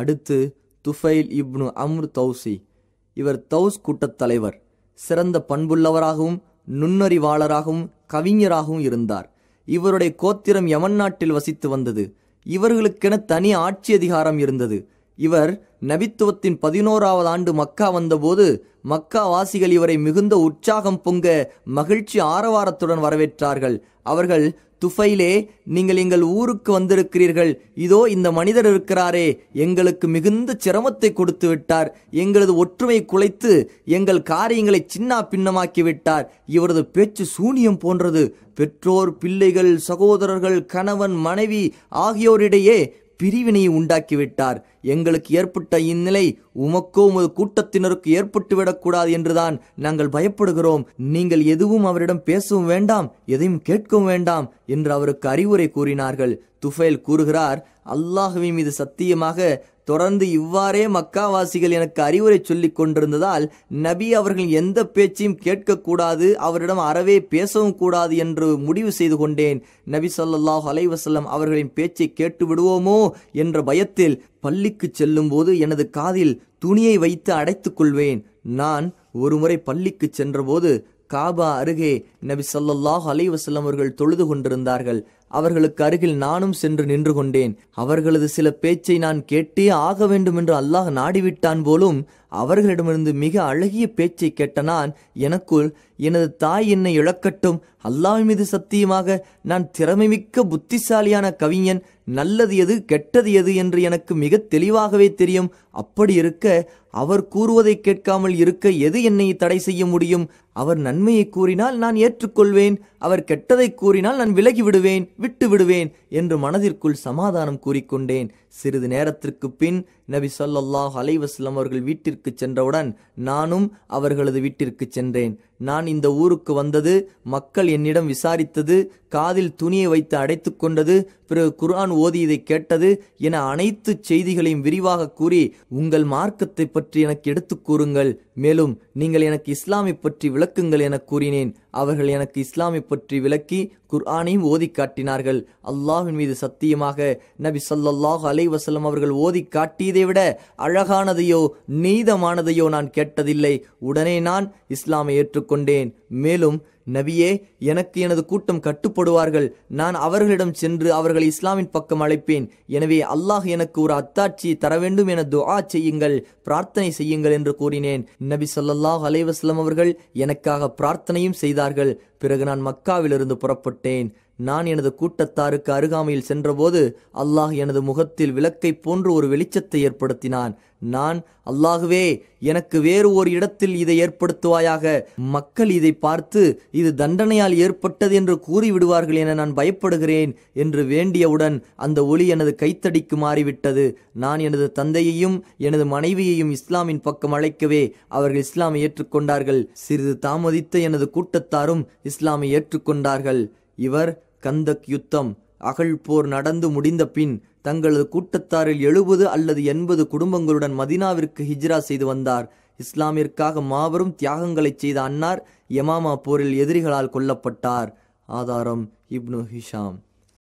அடுத்து துஃபைல் இப்னு அம்ரு தௌசி இவர் தௌஸ் கூட்டத் தலைவர் சிறந்த பண்புள்ளவராகவும் நுண்ணறிவாளராகவும் கவிஞராகவும் இருந்தார் இவருடைய கோத்திரம் யமன் நாட்டில் வசித்து வந்தது இவர்களுக்கென தனி ஆட்சி அதிகாரம் இருந்தது இவர் நபித்துவத்தின் பதினோராவது ஆண்டு மக்கா வந்தபோது மக்கா வாசிகள் இவரை மிகுந்த உற்சாகம் பொங்க மகிழ்ச்சி ஆரவாரத்துடன் வரவேற்றார்கள் அவர்கள் துஃபைலே நீங்கள் எங்கள் ஊருக்கு வந்திருக்கிறீர்கள் இதோ இந்த மனிதர் இருக்கிறாரே எங்களுக்கு மிகுந்த சிரமத்தை கொடுத்து விட்டார் எங்களது ஒற்றுமை குலைத்து எங்கள் காரியங்களை சின்னா பின்னமாக்கி விட்டார் இவரது பேச்சு சூனியம் போன்றது பெற்றோர் பிள்ளைகள் சகோதரர்கள் கணவன் மனைவி ஆகியோரிடையே பிரிவினையை உண்டாக்கிவிட்டார் எங்களுக்கு ஏற்பட்ட இந்நிலை உமக்கோ உமது கூட்டத்தினருக்கு ஏற்பட்டுவிடக்கூடாது என்றுதான் நாங்கள் பயப்படுகிறோம் நீங்கள் எதுவும் அவரிடம் பேசவும் வேண்டாம் எதையும் கேட்கவும் வேண்டாம் என்று அவருக்கு அறிவுரை கூறினார்கள் துஃபைல் கூறுகிறார் அல்லாஹுவின் மீது சத்தியமாக தொடர்ந்து இவ்வாறே மக்காவாசிகள் எனக்கு அறிவுரை சொல்லி கொண்டிருந்ததால் நபி அவர்கள் எந்த பேச்சையும் கேட்கக்கூடாது அவரிடம் அறவே பேசவும் கூடாது என்று முடிவு செய்து கொண்டேன் நபி சொல்லாஹ் அலைவசல்லம் அவர்களின் பேச்சை கேட்டு விடுவோமோ என்ற பயத்தில் பள்ளிக்கு போது எனது காதில் துணியை வைத்து அடைத்துக் கொள்வேன் நான் ஒருமுறை பள்ளிக்கு சென்றபோது காபா அருகே நபி சொல்லாஹ் அலைவசல்லம் அவர்கள் தொழுது கொண்டிருந்தார்கள் அவர்களுக்கு அருகில் நானும் சென்று நின்று கொண்டேன் அவர்களது சில பேச்சை நான் கேட்டே ஆக வேண்டும் என்று அல்லாஹ் நாடிவிட்டான் போலும் அவர்களிடமிருந்து மிக அழகிய பேச்சை கேட்ட நான் எனக்குள் எனது தாய் என்னை இழக்கட்டும் அல்லாஹ் மீது சத்தியமாக நான் திறமைமிக்க புத்திசாலியான கவிஞன் நல்லது எது கெட்டது எது என்று எனக்கு மிக தெளிவாகவே தெரியும் அப்படி இருக்க அவர் கூறுவதை கேட்காமல் இருக்க எது என்னை தடை செய்ய முடியும் அவர் நன்மையை கூறினால் நான் ஏற்றுக்கொள்வேன் அவர் கெட்டதை கூறினால் நான் விலகி விடுவேன் விட்டு விடுவேன் என்று மனதிற்குள் சமாதானம் கூறிக்கொண்டேன் சிறிது நேரத்திற்கு பின் நபி சொல்லல்லாஹ் அலைவாஸ்லம் அவர்கள் வீட்டிற்கு சென்றவுடன் நானும் அவர்களது வீட்டிற்கு சென்றேன் நான் இந்த ஊருக்கு வந்தது மக்கள் என்னிடம் விசாரித்தது காதில் துணியை வைத்து அடைத்து கொண்டது பிறகு குர்ஆன் ஓதியதை கேட்டது என அனைத்து செய்திகளையும் விரிவாக கூறி உங்கள் மார்க்கத்தை பற்றி எனக்கு எடுத்து கூறுங்கள் மேலும் நீங்கள் எனக்கு இஸ்லாமை பற்றி விளக்குங்கள் என கூறினேன் அவர்கள் எனக்கு இஸ்லாமை பற்றி விளக்கி குர்ஆனையும் ஓதி காட்டினார்கள் அல்லாஹின் மீது சத்தியமாக நபி சொல்லாஹ் அலைவசல்லம் அவர்கள் ஓதி காட்டியதை விட அழகானதையோ நீதமானதையோ நான் கேட்டதில்லை உடனே நான் இஸ்லாமை ஏற்று கொண்டேன் மேலும் நபியே எனக்கு எனது கூட்டம் கட்டுப்படுவார்கள் நான் அவர்களிடம் சென்று அவர்களை இஸ்லாமின் பக்கம் அழைப்பேன் எனவே அல்லாஹ் எனக்கு ஒரு அத்தாட்சி தர வேண்டும் என துஆ செய்யுங்கள் பிரார்த்தனை செய்யுங்கள் என்று கூறினேன் நபி சொல்லாஹ் அலைவாஸ்லம் அவர்கள் எனக்காக பிரார்த்தனையும் செய்தார்கள் பிறகு நான் மக்காவிலிருந்து புறப்பட்டேன் நான் எனது கூட்டத்தாருக்கு அருகாமையில் சென்றபோது அல்லாஹ் எனது முகத்தில் விளக்கை போன்று ஒரு வெளிச்சத்தை ஏற்படுத்தினான் நான் அல்லாகுவே எனக்கு வேறு ஒரு இடத்தில் இதை ஏற்படுத்துவாயாக மக்கள் இதை பார்த்து இது தண்டனையால் ஏற்பட்டது என்று கூறிவிடுவார்கள் என நான் பயப்படுகிறேன் என்று வேண்டியவுடன் அந்த ஒளி எனது கைத்தடிக்கு மாறிவிட்டது நான் எனது தந்தையையும் எனது மனைவியையும் இஸ்லாமின் பக்கம் அழைக்கவே அவர்கள் இஸ்லாமை ஏற்றுக்கொண்டார்கள் சிறிது தாமதித்த எனது கூட்டத்தாரும் இஸ்லாமை ஏற்றுக்கொண்டார்கள் இவர் கந்தக் யுத்தம் போர் நடந்து முடிந்த பின் தங்களது கூட்டத்தாரில் எழுபது அல்லது எண்பது குடும்பங்களுடன் மதினாவிற்கு ஹிஜ்ரா செய்து வந்தார் இஸ்லாமிற்காக மாபெரும் தியாகங்களை செய்த அன்னார் யமாமா போரில் எதிரிகளால் கொல்லப்பட்டார் ஆதாரம் இப்னு ஹிஷாம்